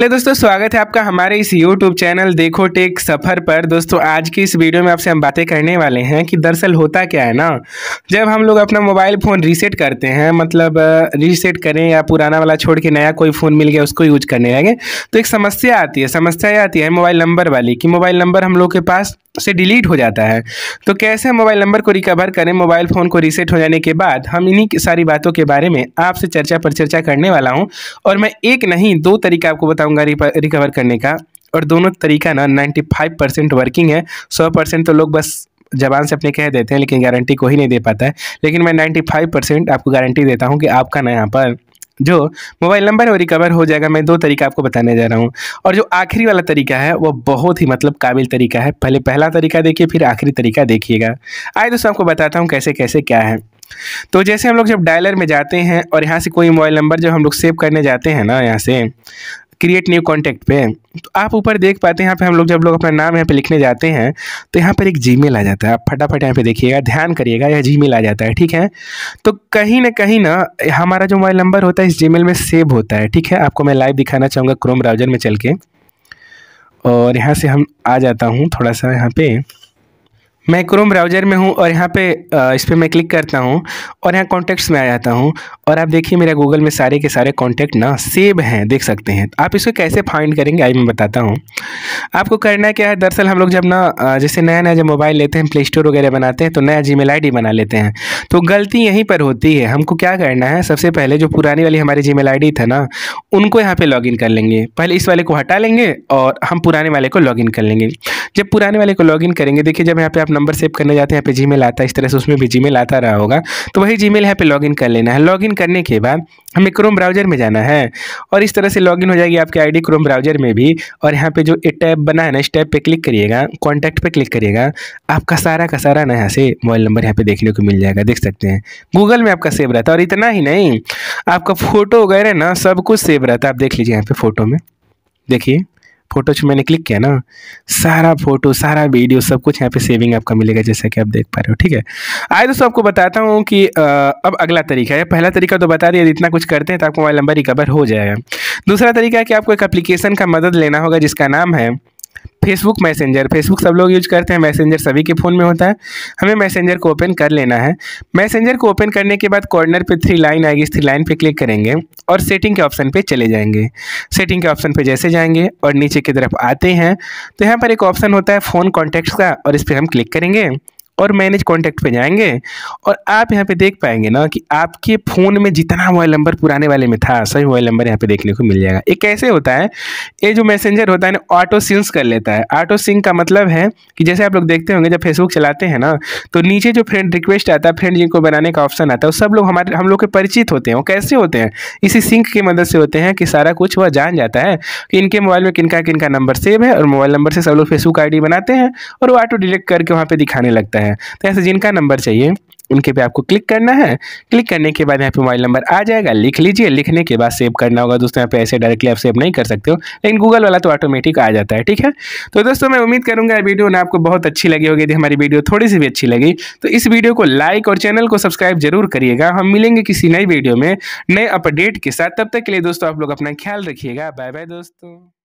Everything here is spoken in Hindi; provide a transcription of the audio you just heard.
हेलो दोस्तों स्वागत है आपका हमारे इस यूट्यूब चैनल देखो टेक सफ़र पर दोस्तों आज की इस वीडियो में आपसे हम बातें करने वाले हैं कि दरअसल होता क्या है ना जब हम लोग अपना मोबाइल फ़ोन रीसेट करते हैं मतलब रीसेट करें या पुराना वाला छोड़ के नया कोई फ़ोन मिल गया उसको यूज करने लगे तो एक समस्या आती है समस्या ये आती है मोबाइल नंबर वाली कि मोबाइल नंबर हम लोग के पास से डिलीट हो जाता है तो कैसे मोबाइल नंबर को रिकवर करें मोबाइल फ़ोन को रीसेट हो जाने के बाद हम इन्हीं सारी बातों के बारे में आपसे चर्चा पर चर्चा करने वाला हूँ और मैं एक नहीं दो तरीका आपको बताऊँ बताऊंगा रिकवर करने का और दोनों तरीका ना फाइव परसेंट वर्किंग है सौ परसेंट तो लोग बस जबान से अपने कह देते हैं लेकिन गारंटी को ही नहीं दे पाता है लेकिन मैं फाइव परसेंट आपको गारंटी देता हूँ कि आपका ना यहाँ पर जो मोबाइल नंबर है वो रिकवर हो जाएगा मैं दो तरीका आपको बताने जा रहा हूँ और जो आखिरी वाला तरीका है वो बहुत ही मतलब काबिल तरीका है पहले पहला तरीका देखिए फिर आखिरी तरीका देखिएगा आए दोस्तों आपको बताता हूँ कैसे कैसे क्या है तो जैसे हम लोग जब डायलर में जाते हैं और यहाँ से कोई मोबाइल नंबर जब हम लोग सेव करने जाते हैं ना यहाँ से क्रिएट न्यू कॉन्टैक्ट पे तो आप ऊपर देख पाते हैं यहाँ पे हम लोग जब लोग अपना नाम यहाँ पे लिखने जाते हैं तो यहाँ पर एक जीमेल आ जाता है आप फटाफट यहाँ पे देखिएगा ध्यान करिएगा यह जीमेल आ जाता है ठीक है तो कहीं ना कहीं ना हमारा जो मोबाइल नंबर होता है इस जीमेल में सेव होता है ठीक है आपको मैं लाइव दिखाना चाहूँगा क्रोम ब्राउजर में चल के और यहाँ से हम आ जाता हूँ थोड़ा सा यहाँ पर मैं क्रोम ब्राउज़र में हूँ और यहाँ पे इस पर मैं क्लिक करता हूँ और यहाँ कॉन्टैक्ट्स में आ जाता हूँ और आप देखिए मेरा गूगल में सारे के सारे कॉन्टैक्ट ना सेव हैं देख सकते हैं आप इसको कैसे फाइंड करेंगे आई मैं बताता हूँ आपको करना क्या है दरअसल हम लोग जब ना जैसे नया नया जब मोबाइल लेते हैं प्ले स्टोर वगैरह बनाते हैं तो नया जी मेल बना लेते हैं तो गलती यहीं पर होती है हमको क्या करना है सबसे पहले जो पुरानी वाली हमारी जी मेल था ना उनको यहाँ पर इन कर लेंगे पहले इस वाले को हटा लेंगे और हम पुराने वाले को इन कर लेंगे जब पुराने वाले को इन करेंगे देखिए जब यहाँ पे आप नंबर सेव करने जाते हैं यहाँ पे जी आता है इस तरह से उसमें भी जी आता रहा होगा तो वही जी मेल यहाँ पे लॉगिन कर लेना है लॉगिन करने के बाद हमें क्रोम ब्राउज़र में जाना है और इस तरह से लॉगिन हो जाएगी आपकी आईडी क्रोम ब्राउज़र में भी और यहाँ पे जो टैब बना है ना इस टैब पे क्लिक करिएगा कॉन्टैक्ट पे क्लिक करिएगा आपका सारा का सारा ना यहाँ से मोबाइल नंबर यहाँ पे देखने को मिल जाएगा देख सकते हैं गूगल में आपका सेव रहता है और इतना ही नहीं आपका फ़ोटो वगैरह ना सब कुछ सेव रहता है आप देख लीजिए यहाँ पर फ़ोटो में देखिए जो मैंने क्लिक किया ना सारा फोटो सारा वीडियो सब कुछ यहाँ पे सेविंग आपका मिलेगा जैसा कि आप देख पा रहे हो ठीक है आए दोस्तों आपको बताता हूँ कि आ, अब अगला तरीका है पहला तरीका तो बता दिया इतना कुछ करते हैं तो आपको मोबाइल नंबर रिकवर हो जाएगा दूसरा तरीका है कि आपको एक अप्लीकेशन का मदद लेना होगा जिसका नाम है फेसबुक मैसेंजर फेसबुक सब लोग यूज करते हैं मैसेंजर सभी के फ़ोन में होता है हमें मैसेंजर को ओपन कर लेना है मैसेंजर को ओपन करने के बाद कॉर्नर पे थ्री लाइन आएगी इस थ्री लाइन पे क्लिक करेंगे और सेटिंग के ऑप्शन पे चले जाएंगे सेटिंग के ऑप्शन पे जैसे जाएंगे और नीचे की तरफ आते हैं तो यहाँ पर एक ऑप्शन होता है फ़ोन कॉन्टैक्ट्स का और इस पर हम क्लिक करेंगे और मैनेज कॉन्टैक्ट पे जाएंगे और आप यहाँ पे देख पाएंगे ना कि आपके फ़ोन में जितना मोबाइल नंबर पुराने वाले में था सभी मोबाइल नंबर यहाँ पे देखने को मिल जाएगा ये कैसे होता है ये जो मैसेंजर होता है ना ऑटो सिंस कर लेता है ऑटो सिंक का मतलब है कि जैसे आप लोग देखते होंगे जब फेसबुक चलाते हैं ना तो नीचे जो फ्रेंड रिक्वेस्ट आता है फ्रेंड जिनको बनाने का ऑप्शन आता है वो सब लोग हमारे हम लोग के परिचित होते हैं वो कैसे होते हैं इसी सिंक की मदद से होते हैं कि सारा कुछ वह जान जाता है कि इनके मोबाइल में किनका किनका नंबर सेव है और मोबाइल नंबर से सब लोग फेसबुक आई बनाते हैं और वो ऑटो डिलेक्ट करके वहाँ पर दिखाने लगता है हैं तो ऐसे जिनका नंबर चाहिए उनके पे आपको क्लिक करना है क्लिक करने के बाद यहाँ पे मोबाइल नंबर आ जाएगा लिख लीजिए लिखने के बाद सेव करना होगा दोस्तों यहाँ पे ऐसे डायरेक्टली आप सेव नहीं कर सकते हो लेकिन गूगल वाला तो ऑटोमेटिक आ जाता है ठीक है तो दोस्तों मैं उम्मीद करूँगा वीडियो ना आपको बहुत अच्छी लगी होगी यदि हमारी वीडियो थोड़ी सी भी अच्छी लगी तो इस वीडियो को लाइक और चैनल को सब्सक्राइब जरूर करिएगा हम मिलेंगे किसी नई वीडियो में नए अपडेट के साथ तब तक के लिए दोस्तों आप लोग अपना ख्याल रखिएगा बाय बाय दोस्तों